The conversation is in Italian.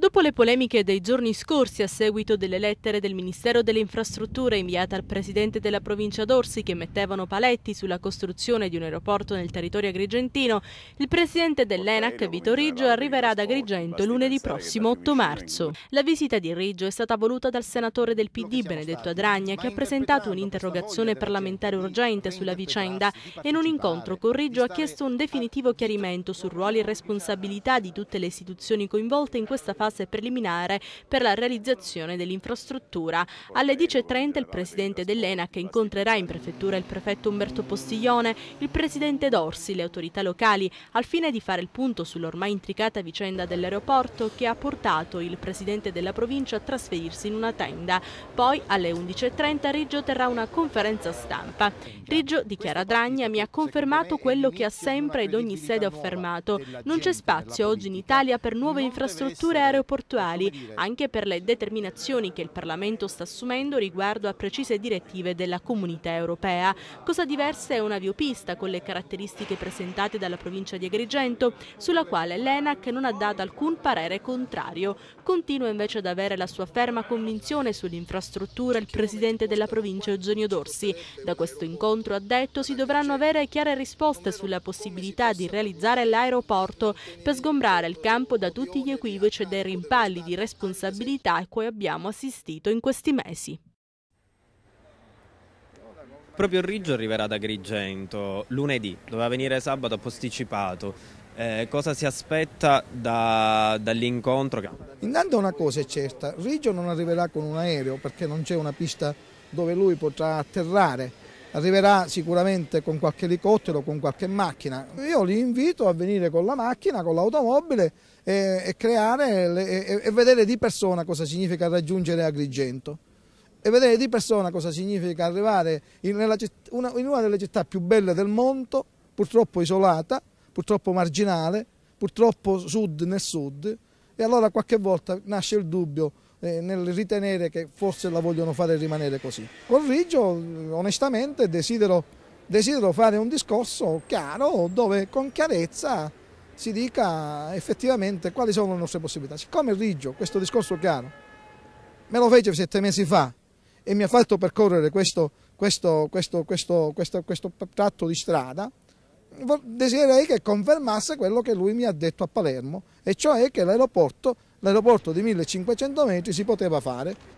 Dopo le polemiche dei giorni scorsi a seguito delle lettere del Ministero delle Infrastrutture inviate al presidente della provincia d'Orsi che mettevano paletti sulla costruzione di un aeroporto nel territorio agrigentino, il presidente dell'ENAC Vito Riggio arriverà ad Agrigento lunedì prossimo 8 marzo. La visita di Riggio è stata voluta dal senatore del PD Benedetto Adragna che ha presentato un'interrogazione parlamentare urgente sulla vicenda e in un incontro con Riggio ha chiesto un definitivo chiarimento su ruoli e responsabilità di tutte le istituzioni coinvolte in questa fase fase preliminare per la realizzazione dell'infrastruttura. Alle 10.30 il presidente dell'ENAC incontrerà in prefettura il prefetto Umberto Postiglione, il presidente Dorsi, le autorità locali, al fine di fare il punto sull'ormai intricata vicenda dell'aeroporto che ha portato il presidente della provincia a trasferirsi in una tenda. Poi alle 11.30 Riggio terrà una conferenza stampa. Riggio dichiara Dragna mi ha confermato quello che ha sempre ed ogni sede affermato. Non c'è spazio oggi in Italia per nuove infrastrutture aeroportuali aeroportuali, anche per le determinazioni che il Parlamento sta assumendo riguardo a precise direttive della comunità europea. Cosa diversa è una viopista con le caratteristiche presentate dalla provincia di Agrigento, sulla quale l'ENAC non ha dato alcun parere contrario. Continua invece ad avere la sua ferma convinzione sull'infrastruttura il presidente della provincia Eugenio Dorsi. Da questo incontro ha detto si dovranno avere chiare risposte sulla possibilità di realizzare l'aeroporto per sgombrare il campo da tutti gli equivoci e dai rimpalli di responsabilità a cui abbiamo assistito in questi mesi. Proprio Riggio arriverà da Grigento lunedì, doveva venire sabato posticipato. Eh, cosa si aspetta da, dall'incontro? Intanto una cosa è certa, Riggio non arriverà con un aereo perché non c'è una pista dove lui potrà atterrare arriverà sicuramente con qualche elicottero, con qualche macchina. Io li invito a venire con la macchina, con l'automobile e, e, creare le, e, e vedere di persona cosa significa raggiungere Agrigento e vedere di persona cosa significa arrivare in una, in una delle città più belle del mondo, purtroppo isolata, purtroppo marginale, purtroppo sud nel sud, e allora qualche volta nasce il dubbio eh, nel ritenere che forse la vogliono fare rimanere così. Con Riggio onestamente desidero, desidero fare un discorso chiaro dove con chiarezza si dica effettivamente quali sono le nostre possibilità. Siccome Riggio, questo discorso chiaro, me lo fece sette mesi fa e mi ha fatto percorrere questo, questo, questo, questo tratto di strada, desidererei che confermasse quello che lui mi ha detto a Palermo, e cioè che l'aeroporto l'aeroporto di 1500 metri si poteva fare